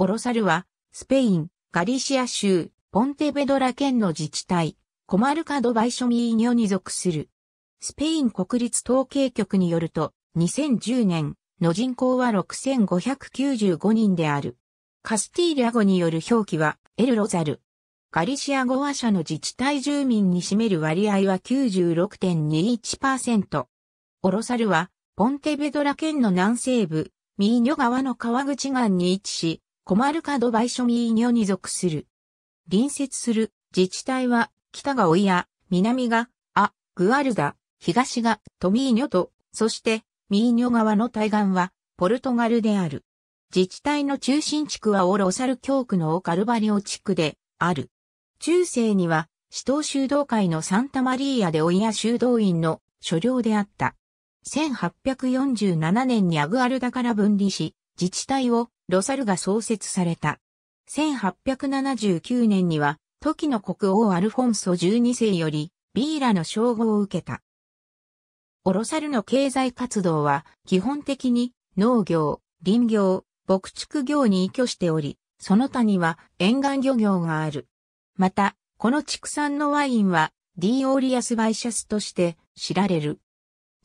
オロサルは、スペイン、ガリシア州、ポンテベドラ県の自治体、コマルカドバイショミーニョに属する。スペイン国立統計局によると、2010年の人口は6595人である。カスティーリャ語による表記は、エルロザル。ガリシア語話者の自治体住民に占める割合は96.21%。オロサルは、ポンテベドラ県の南西部、ミーニョ川の川口岸に位置し、コマルカドバイショミーニョに属する。隣接する自治体は、北がオイア、南が、ア、グアルダ、東がトミーニョと、そして、ミーニョ川の対岸は、ポルトガルである。自治体の中心地区はオロサル教区のオカルバリオ地区で、ある。中世には、死闘修道会のサンタマリーアでオイア修道院の所領であった。1847年にアグアルダから分離し、自治体をロサルが創設された。1879年には、時の国王アルフォンソ12世より、ビーラの称号を受けた。オロサルの経済活動は、基本的に農業、林業、牧畜業に依拠しており、その他には沿岸漁業がある。また、この畜産のワインは、ディーオーリアスバイシャスとして知られる。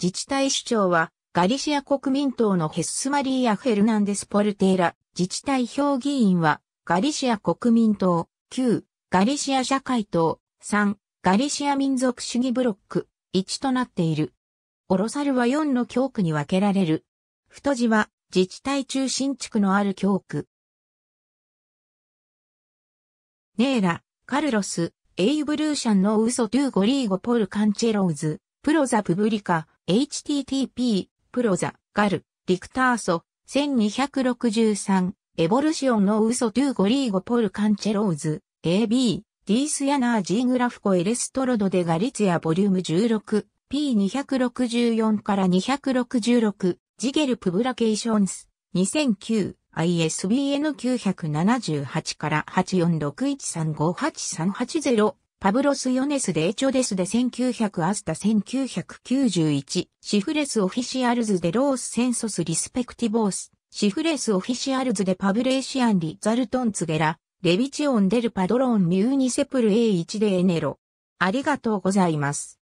自治体首長は、ガリシア国民党のヘッスマリーア・フェルナンデス・ポルテーラ、自治体評議員は、ガリシア国民党、9、ガリシア社会党、3、ガリシア民族主義ブロック、1となっている。オロサルは4の教区に分けられる。太字は、自治体中心地区のある教区。ネーラ、カルロス、エイブルーシャンのウソトゥーゴリーゴポルカンチェローズ、プロザプブリカ、http プロザ、ガル、リクターソ、1263、エボルシオンのウソトゥーゴリーゴポルカンチェローズ、AB、ディースヤナージーグラフコエレストロドデガリツヤボリューム16、P264 から266、ジゲルプブラケーションス、2009、ISBN 978から8 4 6 1 3 5 8 3 8 0パブロス・ヨネス・デエチョデスで1900アスタ1991、シフレス・オフィシアルズ・デ・ロース・センソス・リスペクティボース、シフレス・オフィシアルズ・デ・パブレーシアン・リ・ザルトン・ツゲラ、レビチオン・デル・パドロン・ミューニセプル A1 でエネロ。ありがとうございます。